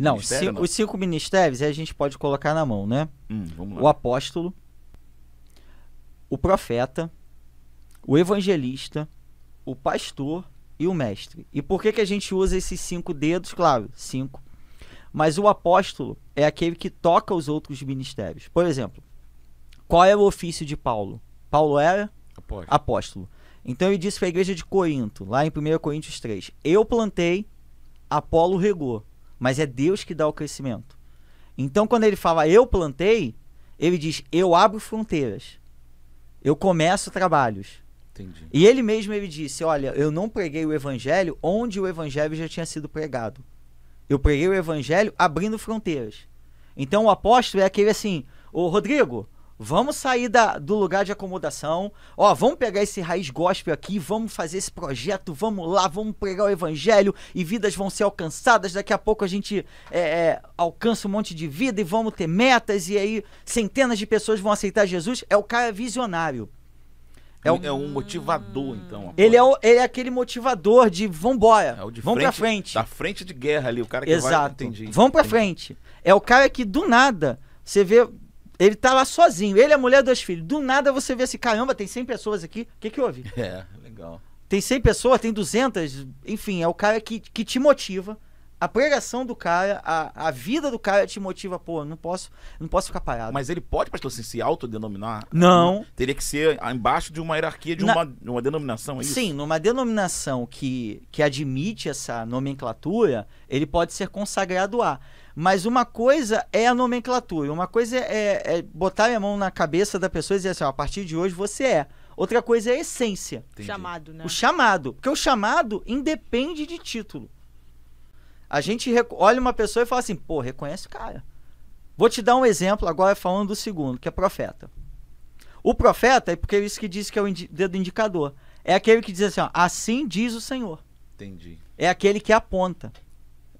não, cinco, não, os cinco ministérios a gente pode colocar na mão, né? Hum, o apóstolo, o profeta, o evangelista, o pastor e o mestre. E por que, que a gente usa esses cinco dedos? Claro, cinco. Mas o apóstolo é aquele que toca os outros ministérios. Por exemplo, qual era é o ofício de Paulo? Paulo era apóstolo. apóstolo. Então ele disse para a igreja de Corinto, lá em 1 Coríntios 3, eu plantei, Apolo regou mas é Deus que dá o crescimento. Então, quando ele fala eu plantei, ele diz eu abro fronteiras, eu começo trabalhos. Entendi. E ele mesmo ele disse, olha, eu não preguei o evangelho onde o evangelho já tinha sido pregado. Eu preguei o evangelho abrindo fronteiras. Então o apóstolo é aquele assim, ô Rodrigo, Vamos sair da, do lugar de acomodação. Ó, vamos pegar esse raiz gospel aqui, vamos fazer esse projeto, vamos lá, vamos pregar o evangelho e vidas vão ser alcançadas. Daqui a pouco a gente é, é, alcança um monte de vida e vamos ter metas, e aí centenas de pessoas vão aceitar Jesus. É o cara visionário. É, é o... é um motivador, então. Ele é, o, ele é aquele motivador de vambora, é o de vamos frente, pra frente. Da frente de guerra ali, o cara que Exato. vai... Exato, vamos pra frente. É o cara que do nada, você vê ele tá lá sozinho, ele é a mulher, dois filhos. Do nada você vê assim, caramba, tem 100 pessoas aqui, o que que houve? É, legal. Tem 100 pessoas, tem 200, enfim, é o cara que, que te motiva. A pregação do cara, a, a vida do cara te motiva, pô, não posso, não posso ficar parado. Mas ele pode, pastor, assim, se autodenominar? Não. Teria que ser embaixo de uma hierarquia, de Na... uma, uma denominação, é isso? Sim, numa denominação que, que admite essa nomenclatura, ele pode ser consagrado a. Mas uma coisa é a nomenclatura, uma coisa é, é, é botar a mão na cabeça da pessoa e dizer assim: ó, a partir de hoje você é. Outra coisa é a essência. Entendi. Chamado, né? O chamado. Porque o chamado independe de título. A gente olha uma pessoa e fala assim, pô, reconhece o cara. Vou te dar um exemplo agora falando do segundo, que é profeta. O profeta, é porque é isso que diz que é o indi dedo indicador. É aquele que diz assim, ó, assim diz o Senhor. Entendi. É aquele que aponta.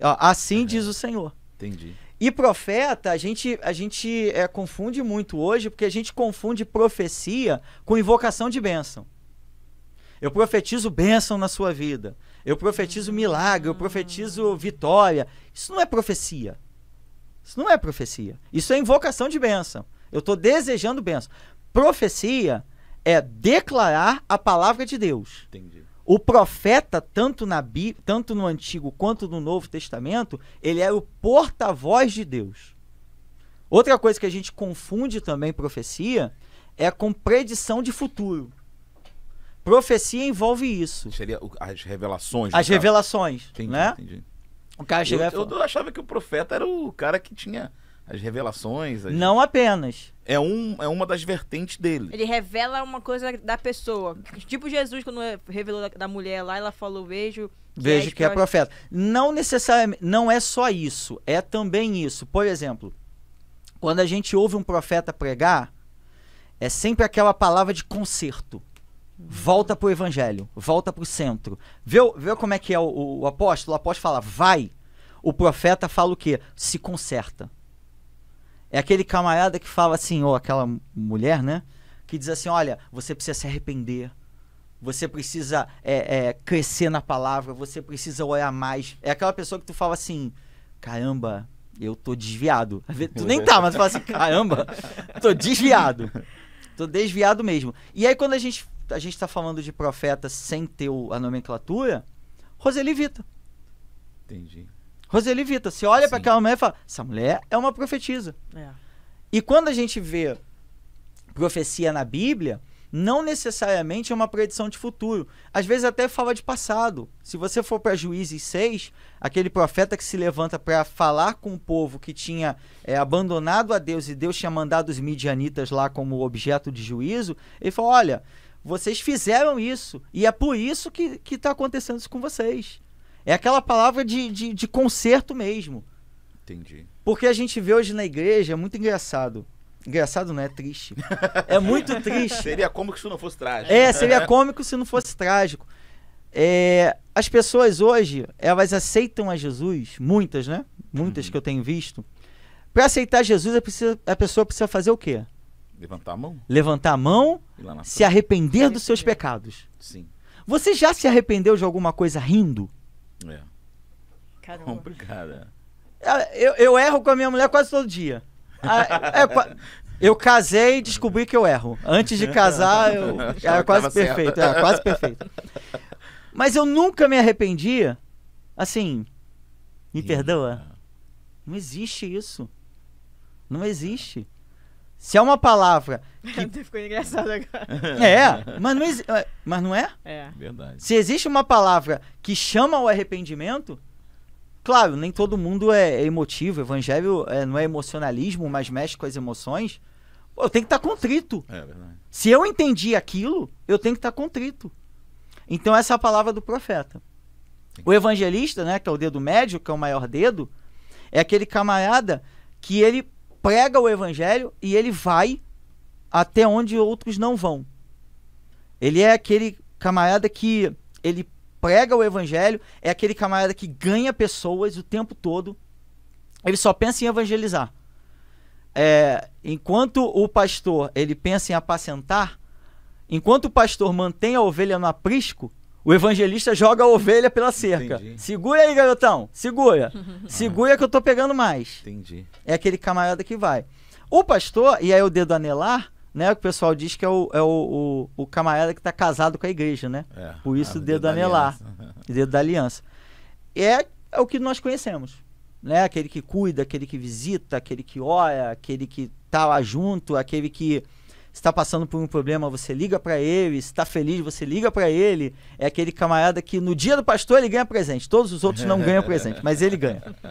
Ó, assim uhum. diz o Senhor. Entendi. E profeta, a gente, a gente é, confunde muito hoje, porque a gente confunde profecia com invocação de bênção. Eu profetizo bênção na sua vida. Eu profetizo milagre, eu profetizo vitória. Isso não é profecia. Isso não é profecia. Isso é invocação de bênção. Eu estou desejando bênção. Profecia é declarar a palavra de Deus. Entendi. O profeta, tanto, na Bí tanto no Antigo quanto no Novo Testamento, ele era é o porta-voz de Deus. Outra coisa que a gente confunde também profecia é com predição de futuro. Profecia envolve isso. Seria as revelações. As revelações, entendi, né? Entendi. O cara eu, eu, eu achava que o profeta era o cara que tinha as revelações. As... Não apenas. É, um, é uma das vertentes dele. Ele revela uma coisa da pessoa. Tipo Jesus, quando revelou da, da mulher lá, ela falou: Vejo. Vejo que é, que é profeta. Não necessariamente. Não é só isso. É também isso. Por exemplo, quando a gente ouve um profeta pregar, é sempre aquela palavra de conserto. Volta pro evangelho, volta pro centro. Vê, vê como é que é o, o apóstolo? O apóstolo fala, vai. O profeta fala o quê? Se conserta é aquele camarada que fala assim, ou aquela mulher, né? Que diz assim: olha, você precisa se arrepender, você precisa é, é, crescer na palavra, você precisa olhar mais. É aquela pessoa que tu fala assim: caramba, eu tô desviado. Tu nem tá, mas tu fala assim: caramba, tô desviado. Tô desviado mesmo. E aí, quando a gente, a gente tá falando de profeta sem ter o, a nomenclatura, Roseli Vita. Entendi. Roseli Vita, você olha para aquela mulher e fala: essa mulher é uma profetisa. É. E quando a gente vê profecia na Bíblia, não necessariamente é uma predição de futuro. Às vezes até fala de passado. Se você for para Juízes 6, aquele profeta que se levanta para falar com o povo que tinha é, abandonado a Deus e Deus tinha mandado os midianitas lá como objeto de juízo, ele fala: olha, vocês fizeram isso e é por isso que está acontecendo isso com vocês. É aquela palavra de, de, de conserto mesmo. Entendi. Porque a gente vê hoje na igreja, é muito engraçado. Engraçado não é triste. É muito triste. seria cômico se não fosse trágico. É, seria cômico se não fosse trágico. É, as pessoas hoje, elas aceitam a Jesus, muitas, né? Muitas uhum. que eu tenho visto. Para aceitar Jesus, a, precisa, a, pessoa precisa fazer o quê? Levantar a mão. Levantar a mão, se arrepender dos seus pecados. Sim. Você já se arrependeu de alguma coisa rindo? É. Caramba. Complicada. É. Ah, eu, eu erro com a minha mulher quase todo dia. Ah, é, é, eu casei e descobri que eu erro. Antes de casar, eu era quase perfeito. Era é, quase perfeito. Mas eu nunca me arrependia. Assim, me perdoa. É. Não existe isso. Não existe. Se é uma palavra. Que... Ficou engraçado agora. É, mas não, exi... Eh, mas não é? É. Verdade. Se existe uma palavra que chama o arrependimento, claro, nem todo mundo é emotivo. O evangelho é, eh, não é emocionalismo, mas mexe com as emoções. Eu tenho que estar tá contrito. É verdade. Se eu entendi aquilo, eu tenho que estar tá contrito. Então, essa é a palavra do profeta. O evangelista, né, que é o dedo médio, que é o maior dedo, é aquele camarada que ele prega o evangelho e ele vai até onde outros não vão. Ele é aquele camarada que ele prega o evangelho, é aquele camarada que ganha pessoas o tempo todo. Ele só pensa em evangelizar. É, enquanto o pastor ele pensa em apacentar, enquanto o pastor mantém a ovelha no aprisco, o evangelista joga a ovelha pela cerca. Entendi. Segura aí, garotão. Segura. Segura que eu tô pegando mais. Entendi. É aquele camarada que vai. O pastor, e aí o dedo anelar, né? O pessoal diz que é o, é o, o, o camarada que tá casado com a igreja, né? É, Por isso o dedo, dedo anelar. dedo da aliança. É, é o que nós conhecemos. Né? Aquele que cuida, aquele que visita, aquele que olha, aquele que tá lá junto, aquele que está passando por um problema, você liga para ele, está feliz, você liga para ele. É aquele camarada que no dia do pastor ele ganha presente, todos os outros não ganham presente, mas ele ganha.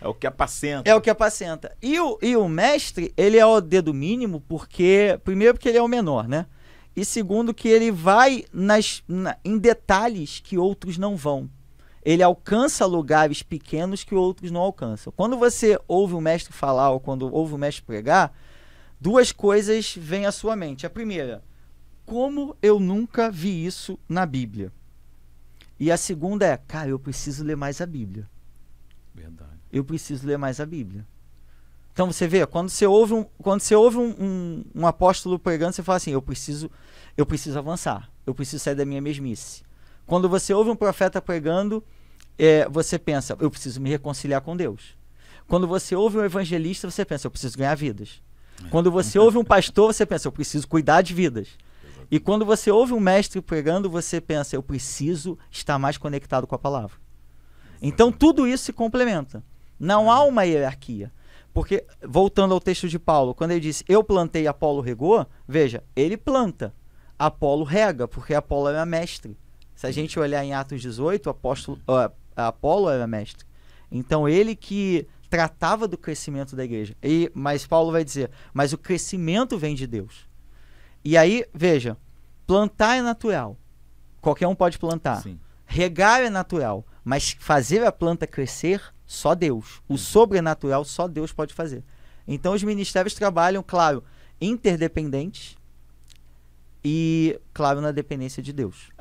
É o que apacenta. É o que apacenta. E o, e o mestre, ele é o dedo mínimo porque, primeiro porque ele é o menor, né? E segundo que ele vai nas, na, em detalhes que outros não vão ele alcança lugares pequenos que outros não alcançam. Quando você ouve o mestre falar ou quando ouve o mestre pregar, duas coisas vêm à sua mente. A primeira, como eu nunca vi isso na Bíblia? E a segunda é, cara, eu preciso ler mais a Bíblia. Verdade. Eu preciso ler mais a Bíblia. Então você vê, quando você ouve um, quando você ouve um, um, um apóstolo pregando, você fala assim, eu preciso, eu preciso avançar, eu preciso sair da minha mesmice. Quando você ouve um profeta pregando, é, você pensa, eu preciso me reconciliar com Deus. Quando você ouve um evangelista, você pensa, eu preciso ganhar vidas. Quando você ouve um pastor, você pensa, eu preciso cuidar de vidas. E quando você ouve um mestre pregando, você pensa, eu preciso estar mais conectado com a palavra. Então tudo isso se complementa. Não há uma hierarquia. Porque, voltando ao texto de Paulo, quando ele disse eu plantei, Apolo regou, veja, ele planta, Apolo rega, porque Apolo era mestre. Se a gente olhar em Atos 18, apóstolo, uh, Apolo era mestre. Então ele que tratava do crescimento da igreja. E, mas Paulo vai dizer: mas o crescimento vem de Deus. E aí, veja, plantar é natural. Qualquer um pode plantar. Sim. Regar é natural. Mas fazer a planta crescer, só Deus. O Sim. Uhum. sobrenatural, só Deus pode fazer. Então, os ministérios trabalham, claro, interdependentes e, claro, na dependência de Deus.